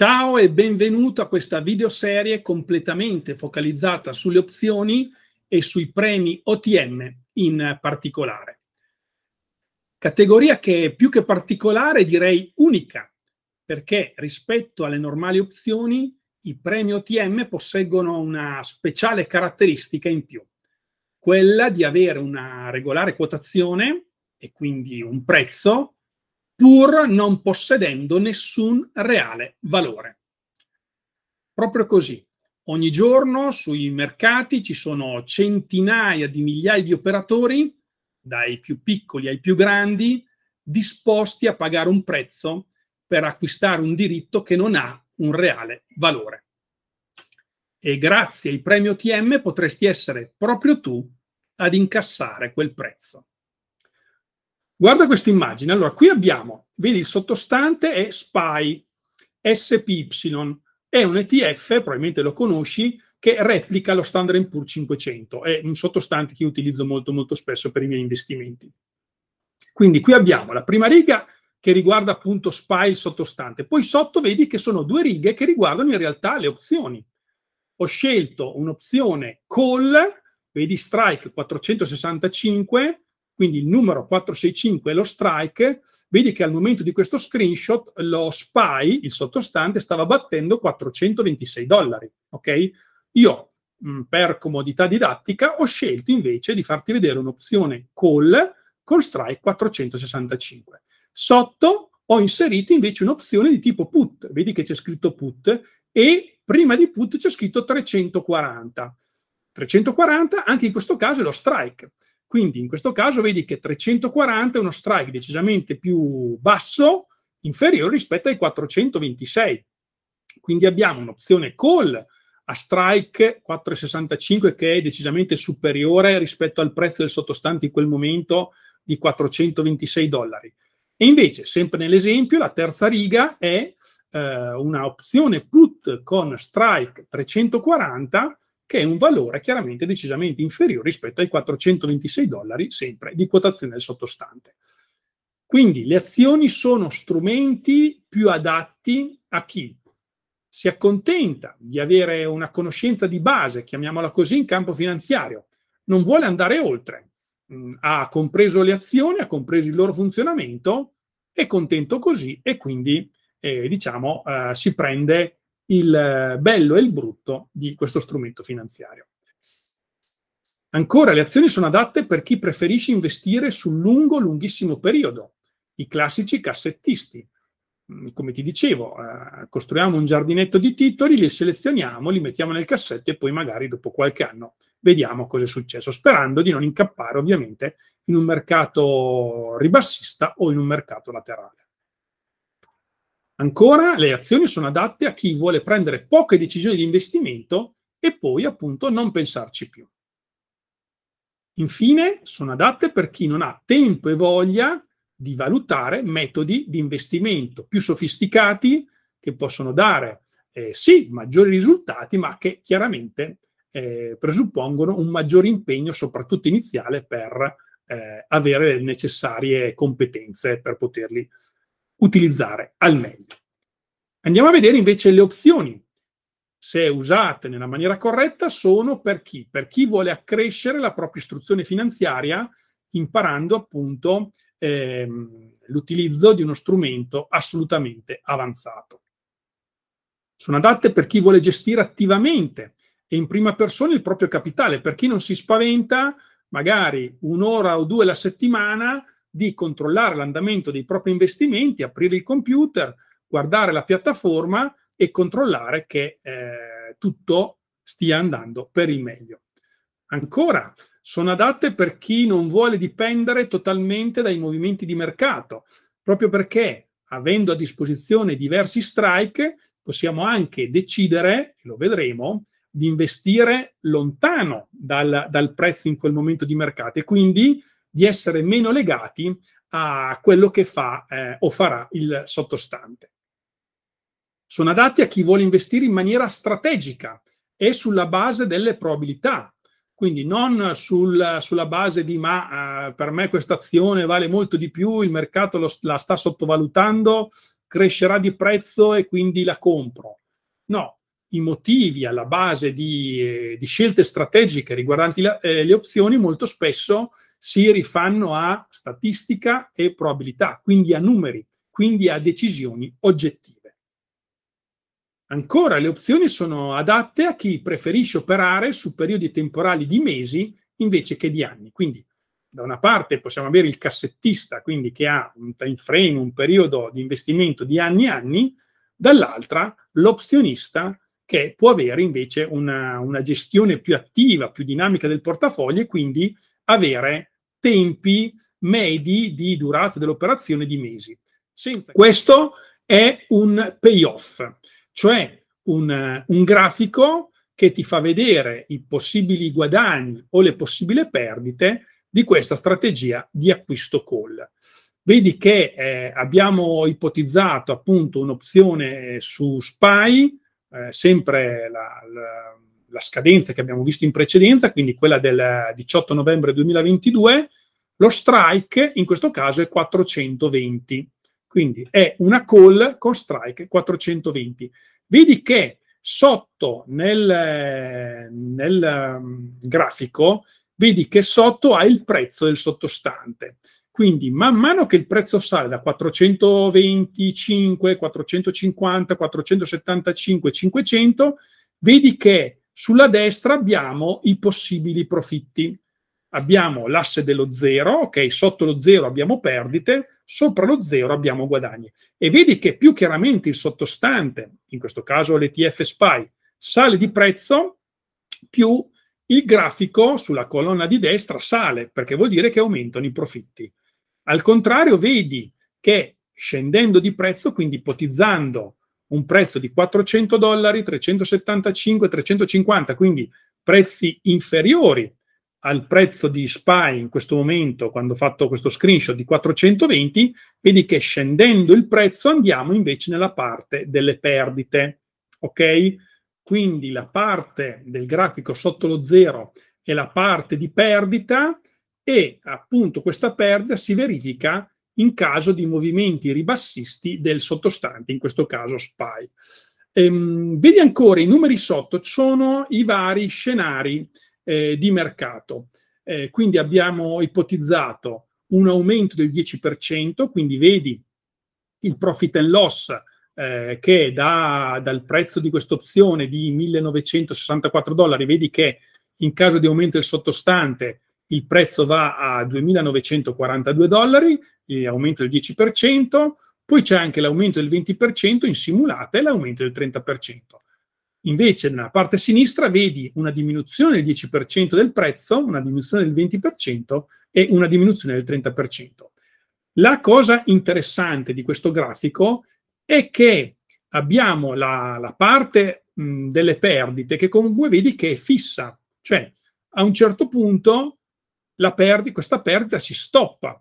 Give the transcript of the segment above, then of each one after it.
Ciao e benvenuto a questa videoserie completamente focalizzata sulle opzioni e sui premi OTM in particolare. Categoria che è più che particolare direi unica, perché rispetto alle normali opzioni i premi OTM posseggono una speciale caratteristica in più, quella di avere una regolare quotazione e quindi un prezzo pur non possedendo nessun reale valore. Proprio così. Ogni giorno sui mercati ci sono centinaia di migliaia di operatori, dai più piccoli ai più grandi, disposti a pagare un prezzo per acquistare un diritto che non ha un reale valore. E grazie ai premio TM potresti essere proprio tu ad incassare quel prezzo. Guarda questa immagine. Allora, qui abbiamo, vedi, il sottostante è SPY, SPY. È un ETF, probabilmente lo conosci, che replica lo Standard Poor's 500. È un sottostante che io utilizzo molto, molto spesso per i miei investimenti. Quindi qui abbiamo la prima riga che riguarda appunto SPY, il sottostante. Poi sotto vedi che sono due righe che riguardano in realtà le opzioni. Ho scelto un'opzione call, vedi strike 465, quindi il numero 465 è lo strike, vedi che al momento di questo screenshot lo spy, il sottostante, stava battendo 426 dollari. Ok? Io mh, mm, per comodità didattica ho scelto invece di farti vedere un'opzione call con strike 465. Sotto ho inserito invece un'opzione di tipo put, vedi che c'è scritto put e prima di put c'è scritto 340. 340 anche in questo caso è lo strike. Quindi in questo caso vedi che 340 è uno strike decisamente più basso, inferiore rispetto ai 426. Quindi abbiamo un'opzione call a strike 4,65 che è decisamente superiore rispetto al prezzo del sottostante in quel momento di 426 dollari. E invece, sempre nell'esempio, la terza riga è eh, una opzione put con strike 340 che è un valore chiaramente decisamente inferiore rispetto ai 426 dollari sempre di quotazione del sottostante. Quindi le azioni sono strumenti più adatti a chi si accontenta di avere una conoscenza di base, chiamiamola così, in campo finanziario, non vuole andare oltre, mm, ha compreso le azioni, ha compreso il loro funzionamento, è contento così e quindi eh, diciamo eh, si prende il eh, bello e il brutto di questo strumento finanziario. Ancora, le azioni sono adatte per chi preferisce investire sul lungo, lunghissimo periodo, i classici cassettisti. Mm, come ti dicevo, eh, costruiamo un giardinetto di titoli, li selezioniamo, li mettiamo nel cassetto e poi magari dopo qualche anno vediamo cosa è successo, sperando di non incappare ovviamente in un mercato ribassista o in un mercato laterale. Ancora, le azioni sono adatte a chi vuole prendere poche decisioni di investimento e poi appunto non pensarci più. Infine, sono adatte per chi non ha tempo e voglia di valutare metodi di investimento più sofisticati che possono dare eh, sì maggiori risultati, ma che chiaramente eh, presuppongono un maggior impegno, soprattutto iniziale, per eh, avere le necessarie competenze per poterli utilizzare al meglio. Andiamo a vedere invece le opzioni. Se usate nella maniera corretta, sono per chi? Per chi vuole accrescere la propria istruzione finanziaria imparando appunto ehm, l'utilizzo di uno strumento assolutamente avanzato. Sono adatte per chi vuole gestire attivamente e in prima persona il proprio capitale, per chi non si spaventa magari un'ora o due la settimana di controllare l'andamento dei propri investimenti, aprire il computer, guardare la piattaforma e controllare che eh, tutto stia andando per il meglio. Ancora, sono adatte per chi non vuole dipendere totalmente dai movimenti di mercato, proprio perché avendo a disposizione diversi strike possiamo anche decidere, lo vedremo, di investire lontano dal, dal prezzo in quel momento di mercato e quindi di essere meno legati a quello che fa eh, o farà il sottostante. Sono adatti a chi vuole investire in maniera strategica e sulla base delle probabilità, quindi non sul, sulla base di ma eh, per me questa azione vale molto di più, il mercato lo, la sta sottovalutando, crescerà di prezzo e quindi la compro. No, i motivi alla base di, eh, di scelte strategiche riguardanti la, eh, le opzioni molto spesso si rifanno a statistica e probabilità, quindi a numeri, quindi a decisioni oggettive. Ancora le opzioni sono adatte a chi preferisce operare su periodi temporali di mesi invece che di anni. Quindi da una parte possiamo avere il cassettista, quindi che ha un time frame, un periodo di investimento di anni e anni, dall'altra l'opzionista che può avere invece una, una, gestione più attiva, più dinamica del portafoglio e quindi avere tempi medi di durata dell'operazione di mesi. Senza... Questo è un payoff, cioè un, eh, un grafico che ti fa vedere i possibili guadagni o le possibili perdite di questa strategia di acquisto call. Vedi che eh, abbiamo ipotizzato appunto un'opzione eh, su SPY, eh, sempre la, la la scadenza che abbiamo visto in precedenza, quindi quella del 18 novembre 2022, lo strike in questo caso è 420. Quindi è una call con strike 420. Vedi che sotto nel, nel um, grafico, vedi che sotto ha il prezzo del sottostante. Quindi man mano che il prezzo sale da 425, 450, 475, 500, vedi che sulla destra abbiamo i possibili profitti. Abbiamo l'asse dello zero, ok, sotto lo zero abbiamo perdite, sopra lo zero abbiamo guadagni. E vedi che più chiaramente il sottostante, in questo caso l'ETF SPY, sale di prezzo, più il grafico sulla colonna di destra sale, perché vuol dire che aumentano i profitti. Al contrario, vedi che scendendo di prezzo, quindi ipotizzando un prezzo di 400 dollari, 375, 350, quindi prezzi inferiori al prezzo di SPY in questo momento, quando ho fatto questo screenshot di 420, vedi che scendendo il prezzo andiamo invece nella parte delle perdite, ok? Quindi la parte del grafico sotto lo zero è la parte di perdita e appunto questa perdita si verifica in caso di movimenti ribassisti del sottostante, in questo caso SPY. Ehm, vedi ancora i numeri sotto, sono i vari scenari eh, di mercato. Eh, quindi abbiamo ipotizzato un aumento del 10%, quindi vedi il profit and loss eh, che da, dal prezzo di questa opzione di 1964 dollari, vedi che in caso di aumento del sottostante il prezzo va a 2.942 dollari, aumento del 10%, poi c'è anche l'aumento del 20% in simulata e l'aumento del 30%. Invece nella parte sinistra vedi una diminuzione del 10% del prezzo, una diminuzione del 20% e una diminuzione del 30%. La cosa interessante di questo grafico è che abbiamo la, la parte mh, delle perdite che comunque vedi che è fissa, cioè a un certo punto perdi, questa perdita si stoppa.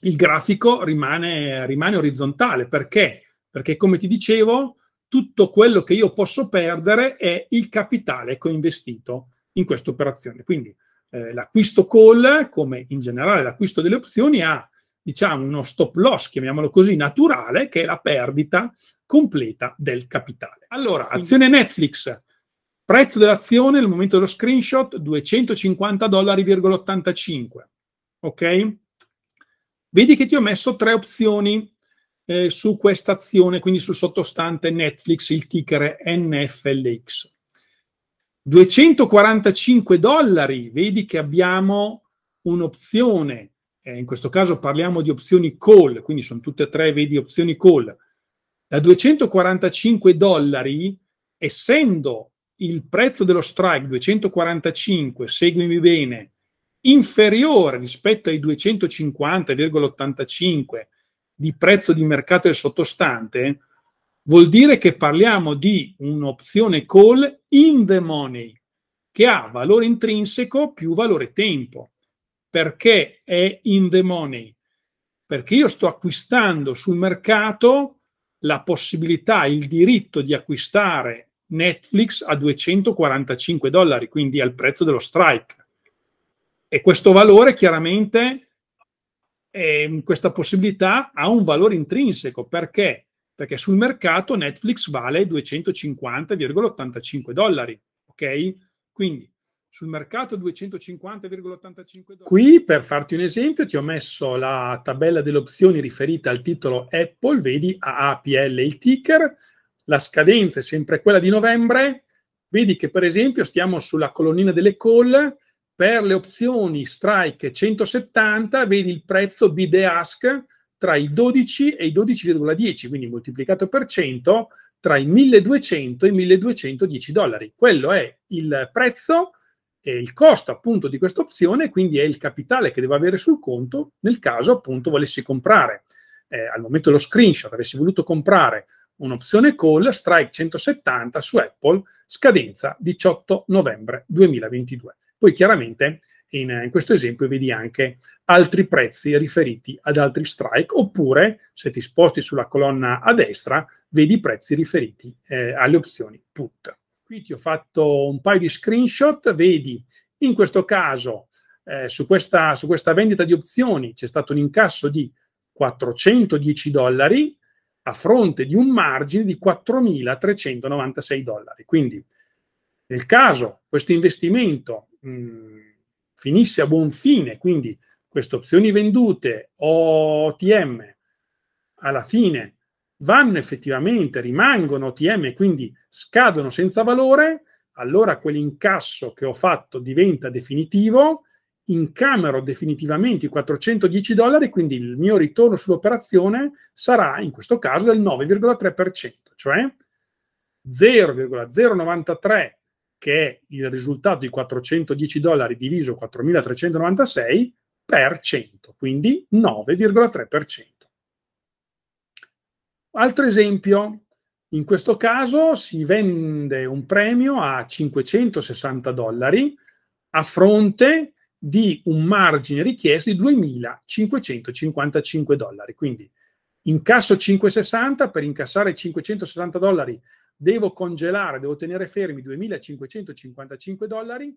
Il grafico rimane, rimane orizzontale perché? Perché, come ti dicevo, tutto quello che io posso perdere è il capitale che ho investito in questa operazione. Quindi eh, l'acquisto call, come in generale l'acquisto delle opzioni, ha diciamo uno stop loss, chiamiamolo così, naturale, che è la perdita completa del capitale. Allora, azione Netflix, Prezzo dell'azione nel momento dello screenshot 250 dollari,85. Ok? Vedi che ti ho messo tre opzioni eh, su questa azione, quindi sul sottostante Netflix, il ticker è NFLX. 245 dollari, vedi che abbiamo un'opzione, eh, in questo caso parliamo di opzioni call, quindi sono tutte e tre, vedi, opzioni call. Da 245 dollari, essendo il prezzo dello strike 245, seguimi bene, inferiore rispetto ai 250,85 di prezzo di mercato del sottostante, vuol dire che parliamo di un'opzione call in the money che ha valore intrinseco più valore tempo. Perché è in the money? Perché io sto acquistando sul mercato la possibilità, il diritto di acquistare Netflix a 245 dollari, quindi al prezzo dello strike. E questo valore chiaramente, eh, questa possibilità ha un valore intrinseco perché? Perché sul mercato Netflix vale 250,85 dollari, ok? Quindi sul mercato 250,85 dollari. Qui, per farti un esempio, ti ho messo la tabella delle opzioni riferita al titolo Apple, vedi AAPL il ticker, la scadenza è sempre quella di novembre, vedi che per esempio stiamo sulla colonnina delle call, per le opzioni strike 170 vedi il prezzo bid ask tra i 12 e i 12,10, quindi moltiplicato per 100 tra i 1200 e i 1210 dollari. Quello è il prezzo e il costo appunto di questa opzione, quindi è il capitale che deve avere sul conto nel caso appunto volessi comprare. Eh, al momento dello screenshot avessi voluto comprare un'opzione call strike 170 su Apple, scadenza 18 novembre 2022. Poi chiaramente in, in, questo esempio vedi anche altri prezzi riferiti ad altri strike, oppure se ti sposti sulla colonna a destra vedi i prezzi riferiti eh, alle opzioni put. Qui ti ho fatto un paio di screenshot, vedi in questo caso eh, su, questa, su questa vendita di opzioni c'è stato un incasso di 410 dollari a fronte di un margine di 4.396 dollari. Quindi nel caso questo investimento mh, finisse a buon fine, quindi queste opzioni vendute o OTM alla fine vanno effettivamente, rimangono OTM e quindi scadono senza valore, allora quell'incasso che ho fatto diventa definitivo incamero definitivamente i 410 dollari, quindi il mio ritorno sull'operazione sarà in questo caso del 9,3%, cioè 0,093 che è il risultato di 410 dollari diviso 4.396 per 100, quindi 9,3%. Altro esempio, in questo caso si vende un premio a 560 dollari a fronte di un margine richiesto di 2.555 dollari. Quindi incasso 560, per incassare 560 dollari devo congelare, devo tenere fermi 2.555 dollari.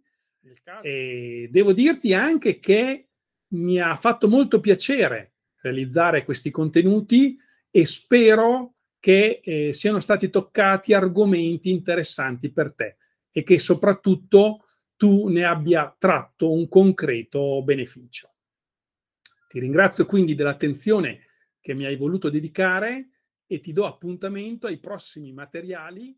E devo dirti anche che mi ha fatto molto piacere realizzare questi contenuti e spero che eh, siano stati toccati argomenti interessanti per te e che soprattutto tu ne abbia tratto un concreto beneficio. Ti ringrazio quindi dell'attenzione che mi hai voluto dedicare e ti do appuntamento ai prossimi materiali